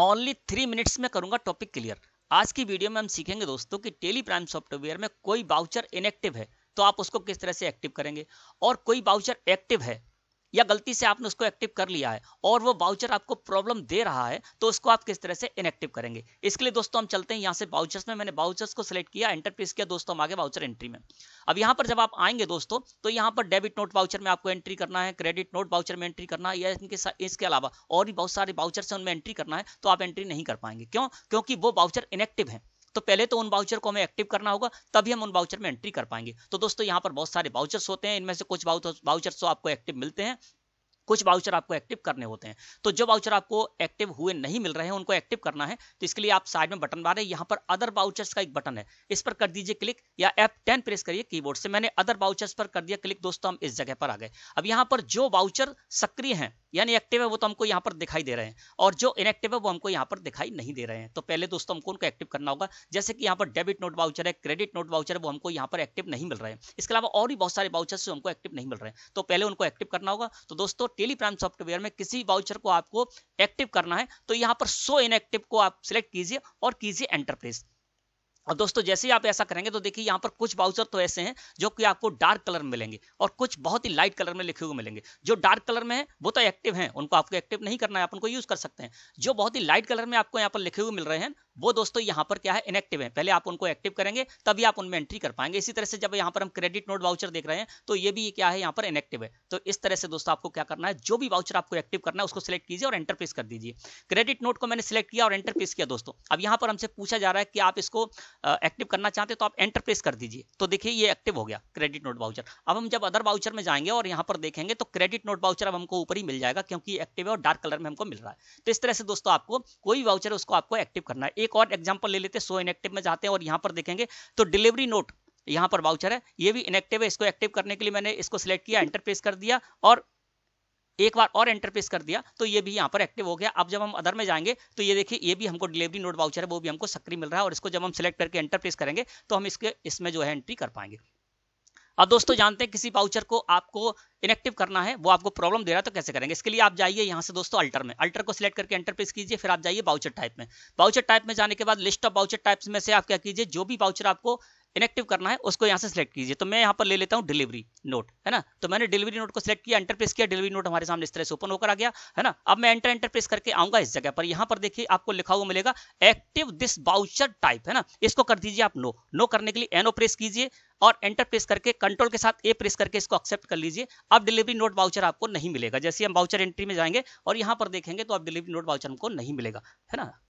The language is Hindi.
ओनली थ्री मिनट्स में करूंगा टॉपिक क्लियर आज की वीडियो में हम सीखेंगे दोस्तों कि टेली प्राइम सॉफ्टवेयर में कोई बाउचर इनएक्टिव है तो आप उसको किस तरह से एक्टिव करेंगे और कोई बाउचर एक्टिव है या गलती से आपने उसको एक्टिव कर लिया है और वो बाउचर आपको प्रॉब्लम दे रहा है तो उसको आप किस तरह से इनएक्टिव करेंगे इसके लिए दोस्तों हम चलते हैं यहाँ से बाउचर्स में मैंने बाउचर्स को सिलेक्ट किया एंटर प्रेस किया दोस्तों हम आगे बाउचर एंट्री में अब यहाँ पर जब आप आएंगे दोस्तों तो यहाँ पर डेबिट नोट बाउचर में आपको एंट्री करना है क्रेडिट नोट बाउचर में एंट्री करना है या इनके इसके अलावा और भी बहुत सारे बाउचर्स हैं उनमें एंट्री करना है तो आप एंट्री नहीं कर पाएंगे क्यों क्योंकि वो बाउचर इनएक्टिव है तो पहले तो उन बाउचर को हमें एक्टिव करना होगा तभी हम उन बाउचर में एंट्री कर पाएंगे तो दोस्तों यहाँ पर बहुत सारे बाउचर्स होते हैं इनमें से कुछ बाउचर्स तो आपको एक्टिव मिलते हैं कुछ बाउचर आपको एक्टिव करने होते हैं तो जो बाउचर आपको एक्टिव हुए नहीं मिल रहे हैं उनको एक्टिव करना है तो इसके लिए आप साइड में बटन मारे यहाँ पर अदर बाउचर्स का एक बटन है इस पर कर दीजिए क्लिक या एप टेन प्रेस करिए कीबोर्ड से मैंने अदर बाउचर्स पर कर दिया क्लिक दोस्तों हम इस जगह पर आ गए अब यहाँ पर जो बाउचर सक्रिय हैं यानी एक्टिव है वो तो हमको यहाँ पर दिखाई दे रहे हैं और जो इनएक्टिव है वो हमको यहाँ पर दिखाई नहीं दे रहे हैं तो पहले दोस्तों हमको उनको एक्टिव करना होगा जैसे कि यहाँ पर डेबिट नोट बाउचर है क्रेडिट नोट बाउचर है वो हमको यहाँ पर एक्टिव नहीं मिल रहे हैं इसके अलावा और भी बहुत सारे से हमको एक्टिव नहीं मिल रहे हैं तो पहले उनको एक्टिव करना होगा तो दोस्तों टेलीप्राइम सॉफ्टवेयर में किसी बाउचर को आपको एक्टिव करना है तो यहाँ पर सो इनएक्टिव को आप सिलेक्ट कीजिए और कीजिए एंटरप्रेस और दोस्तों जैसे ही आप ऐसा करेंगे तो देखिए यहाँ पर कुछ बाउचर तो ऐसे हैं जो कि आपको डार्क कलर में मिलेंगे और कुछ बहुत ही लाइट कलर में लिखे हुए मिलेंगे जो डार्क कलर में है वो तो एक्टिव हैं उनको आपको एक्टिव नहीं करना है आप उनको यूज कर सकते हैं जो बहुत ही लाइट कलर में आपको यहाँ पर लिखे हुए मिल रहे हैं वो दोस्तों यहाँ पर क्या है इनएक्टिव है पहले आप उनको एक्टिव करेंगे तभी आप उनमें एंट्री कर पाएंगे इसी तरह से जब यहाँ पर हम क्रेडिट नोट वाउचर देख रहे हैं तो ये भी क्या है यहाँ पर इनएक्टिव है तो इस तरह से दोस्तों आपको क्या करना है जो भी वाउचर आपको एक्टिव करना है उसको सिलेक्ट कीजिए और एंटर कर दीजिए क्रेडिट नोट को मैंने सिलेक्ट किया और एंटर किया दोस्तों अब यहाँ पर हमसे पूछा जा रहा है कि आप इसको एक्टिव करना चाहते तो आप एंटर कर दीजिए तो देखिए ये एक्टिव हो गया क्रेडिट नोट वाउचर अब हम जब अदर वाउचर में जाएंगे और यहाँ पर देखेंगे तो क्रेडिट नोट वाउचर अब हमको ऊपर ही मिल जाएगा क्योंकि एक्टिव है और डार्क कलर में हमको मिल रहा है तो इस तरह से दोस्तों आपको कोई वाउचर उसको आपको एक्टिव करना है एक और एग्जाम्पल ले लेते हैं सो इनएक्टिव में जाते हैं और यहाँ पर देखेंगे तो डिलीवरी नोट यहाँ पर वाउचर है ये भी इनएक्टिव है इसको एक्टिव करने के लिए मैंने इसको सिलेक्ट किया इंटरप्रेस कर दिया और एक बार और इंटरप्रेस कर दिया तो ये भी यहाँ पर एक्टिव हो गया अब जब हम अदर में जाएंगे तो ये देखिए ये भी हमको डिलीवरी नोट वाउचर है वो भी हमको सक्रिय मिल रहा है और इसको जब हम सिलेक्ट करके इंटरप्रेस करेंगे तो हम इसके इसमें जो है एंट्री कर पाएंगे अब दोस्तों जानते हैं किसी वाउचर को आपको इनेक्टिव करना है वो आपको प्रॉब्लम दे रहा है तो कैसे करेंगे इसके लिए आप जाइए यहाँ से दोस्तों अल्टर में अल्टर को सिलेक्ट करके एंटर प्रेस कीजिए फिर आप जाइए बाउचर टाइप में बाउचर टाइप में जाने के बाद लिस्ट ऑफ बाउचर टाइप्स में से आप क्या कीजिए जो भी बाउचर आपको इनएक्टिव करना है उसको यहाँ से सिलेक्ट कीजिए तो मैं यहाँ पर ले लेता हूँ डिलीवरी नोट है ना तो मैंने डिलीवरी नोट को सिलेक्ट किया एंटर प्रेस किया डिलीवरी नोट हमारे सामने इस तरह से ओपन होकर आ गया है ना अब मैं एंटर एंटर प्रेस करके आऊंगा इस जगह पर यहाँ पर देखिए आपको लिखा हुआ मिलेगा एक्टिव दिस बाउचर टाइप है ना इसको कर दीजिए आप नो नो करने के लिए एनओ प्रेस कीजिए और एंटर प्रेस करके कंट्रोल के साथ ए प्रेस करके इसको एक्सेप्ट कर लीजिए अब डिलीवरी नोट बाउचर आपको नहीं मिलेगा जैसे हम बाउचर एंट्री में जाएंगे और यहाँ पर देखेंगे तो अब डिलीवरी नोट बाउचर हमको नहीं मिलेगा है ना